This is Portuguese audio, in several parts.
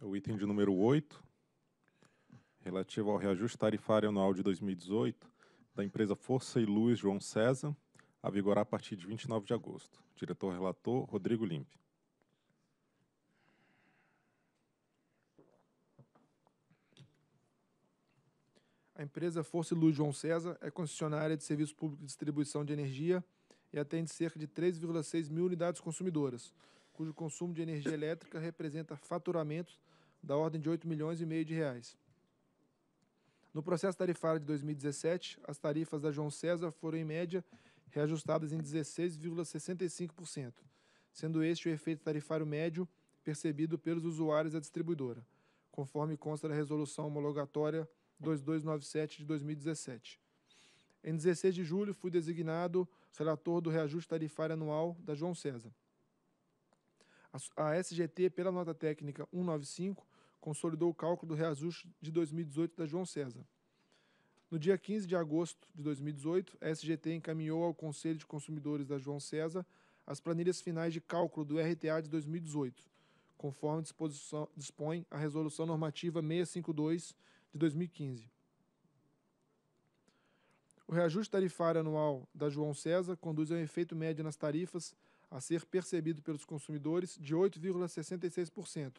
é o item de número 8, relativo ao reajuste tarifário anual de 2018 da empresa Força e Luz João César, a vigorar a partir de 29 de agosto. Diretor relator Rodrigo Limpe. A empresa Força e Luz João César é concessionária de serviço público de distribuição de energia e atende cerca de 3,6 mil unidades consumidoras cujo consumo de energia elétrica representa faturamentos da ordem de 8 milhões e meio de reais. No processo tarifário de 2017, as tarifas da João César foram, em média, reajustadas em 16,65%, sendo este o efeito tarifário médio percebido pelos usuários da distribuidora, conforme consta da Resolução Homologatória 2297 de 2017. Em 16 de julho, fui designado relator do reajuste tarifário anual da João César. A SGT, pela nota técnica 195, consolidou o cálculo do reajuste de 2018 da João César. No dia 15 de agosto de 2018, a SGT encaminhou ao Conselho de Consumidores da João César as planilhas finais de cálculo do RTA de 2018, conforme dispõe a Resolução Normativa 652 de 2015. O reajuste tarifário anual da João César conduz a um efeito médio nas tarifas a ser percebido pelos consumidores de 8,66%,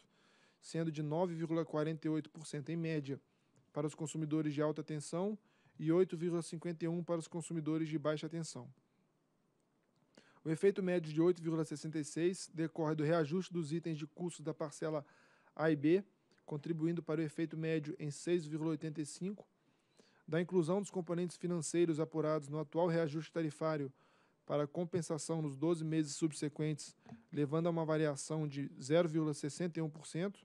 sendo de 9,48% em média para os consumidores de alta tensão e 8,51% para os consumidores de baixa tensão. O efeito médio de 8,66 decorre do reajuste dos itens de custos da parcela A e B, contribuindo para o efeito médio em 6,85, da inclusão dos componentes financeiros apurados no atual reajuste tarifário para compensação nos 12 meses subsequentes, levando a uma variação de 0,61%,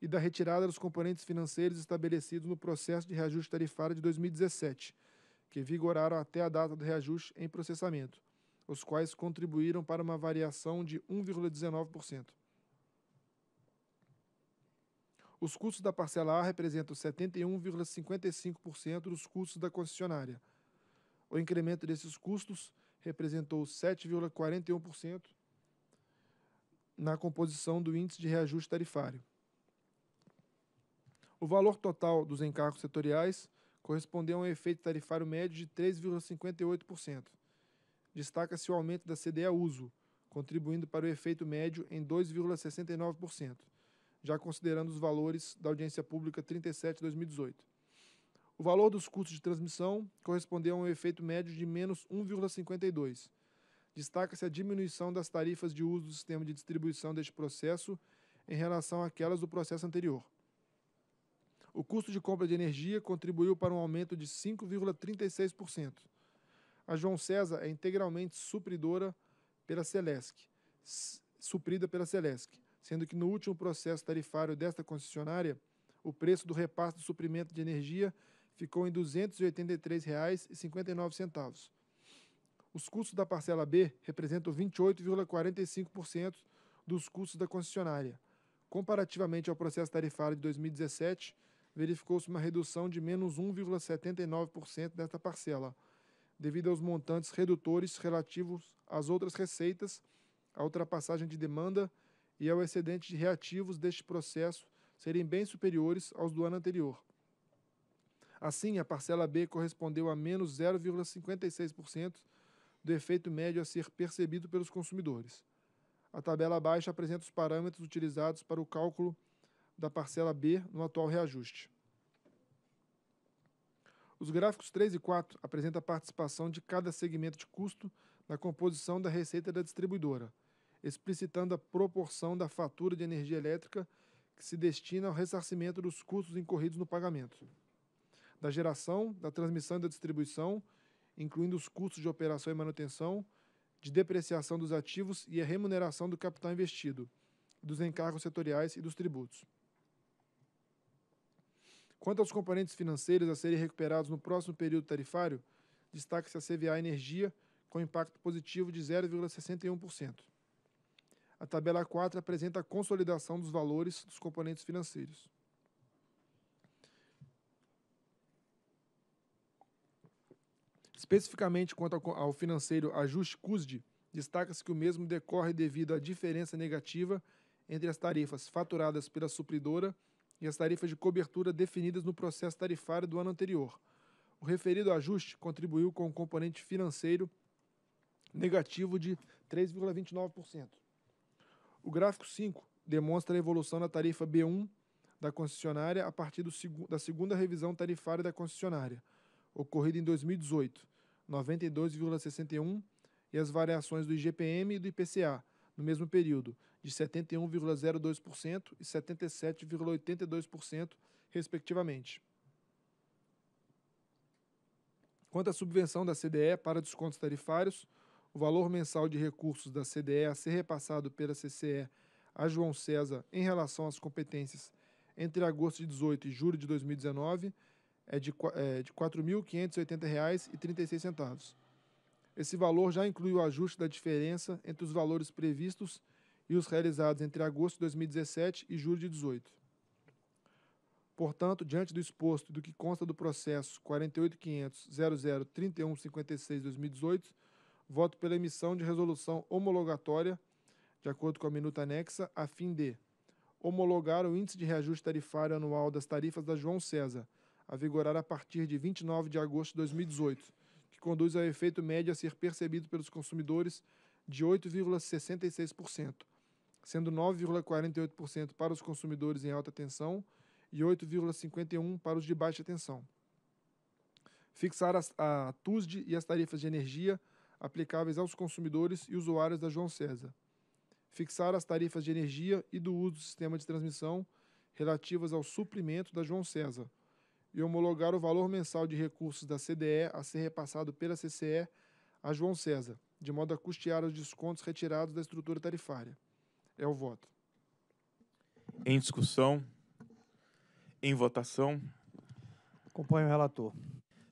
e da retirada dos componentes financeiros estabelecidos no processo de reajuste tarifário de 2017, que vigoraram até a data do reajuste em processamento, os quais contribuíram para uma variação de 1,19%. Os custos da parcela A representam 71,55% dos custos da concessionária. O incremento desses custos representou 7,41% na composição do índice de reajuste tarifário. O valor total dos encargos setoriais correspondeu a um efeito tarifário médio de 3,58%. Destaca-se o aumento da CDE uso, contribuindo para o efeito médio em 2,69%, já considerando os valores da audiência pública 37/2018. O valor dos custos de transmissão correspondeu a um efeito médio de menos 1,52. Destaca-se a diminuição das tarifas de uso do sistema de distribuição deste processo em relação àquelas do processo anterior. O custo de compra de energia contribuiu para um aumento de 5,36%. A João César é integralmente supridora pela Celesc, suprida pela Celesc, sendo que no último processo tarifário desta concessionária, o preço do repasse do suprimento de energia ficou em R$ 283,59. Os custos da parcela B representam 28,45% dos custos da concessionária. Comparativamente ao processo tarifário de 2017, verificou-se uma redução de menos 1,79% nesta parcela, devido aos montantes redutores relativos às outras receitas, à ultrapassagem de demanda e ao excedente de reativos deste processo serem bem superiores aos do ano anterior. Assim, a parcela B correspondeu a menos 0,56% do efeito médio a ser percebido pelos consumidores. A tabela abaixo apresenta os parâmetros utilizados para o cálculo da parcela B no atual reajuste. Os gráficos 3 e 4 apresentam a participação de cada segmento de custo na composição da receita da distribuidora, explicitando a proporção da fatura de energia elétrica que se destina ao ressarcimento dos custos incorridos no pagamento da geração, da transmissão e da distribuição, incluindo os custos de operação e manutenção, de depreciação dos ativos e a remuneração do capital investido, dos encargos setoriais e dos tributos. Quanto aos componentes financeiros a serem recuperados no próximo período tarifário, destaca-se a CVA Energia, com impacto positivo de 0,61%. A tabela 4 apresenta a consolidação dos valores dos componentes financeiros. Especificamente quanto ao financeiro ajuste CUSD, destaca-se que o mesmo decorre devido à diferença negativa entre as tarifas faturadas pela supridora e as tarifas de cobertura definidas no processo tarifário do ano anterior. O referido ajuste contribuiu com um componente financeiro negativo de 3,29%. O gráfico 5 demonstra a evolução da tarifa B1 da concessionária a partir da segunda revisão tarifária da concessionária, ocorrida em 2018, 92,61 e as variações do IGPM e do IPCA, no mesmo período, de 71,02% e 77,82%, respectivamente. Quanto à subvenção da CDE para descontos tarifários, o valor mensal de recursos da CDE a ser repassado pela CCE a João César em relação às competências entre agosto de 18 e julho de 2019 é de, é, de R$ 4.580,36. Esse valor já inclui o ajuste da diferença entre os valores previstos e os realizados entre agosto de 2017 e julho de 2018. Portanto, diante do exposto e do que consta do processo 48.500.00.31.56.2018, voto pela emissão de resolução homologatória, de acordo com a minuta anexa, a fim de homologar o índice de reajuste tarifário anual das tarifas da João César – a vigorar a partir de 29 de agosto de 2018, que conduz ao efeito médio a ser percebido pelos consumidores de 8,66%, sendo 9,48% para os consumidores em alta tensão e 8,51% para os de baixa tensão. Fixar a TUSD e as tarifas de energia aplicáveis aos consumidores e usuários da João César. Fixar as tarifas de energia e do uso do sistema de transmissão relativas ao suprimento da João César, e homologar o valor mensal de recursos da CDE a ser repassado pela CCE a João César, de modo a custear os descontos retirados da estrutura tarifária. É o voto. Em discussão. Em votação. Acompanho o relator.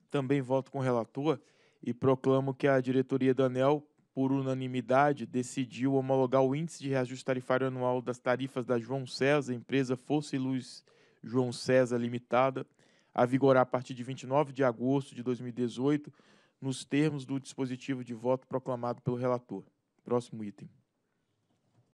Também voto com o relator e proclamo que a diretoria da ANEL, por unanimidade, decidiu homologar o índice de reajuste tarifário anual das tarifas da João César, empresa Fosse Luz João César Limitada, a vigorar a partir de 29 de agosto de 2018, nos termos do dispositivo de voto proclamado pelo relator. Próximo item.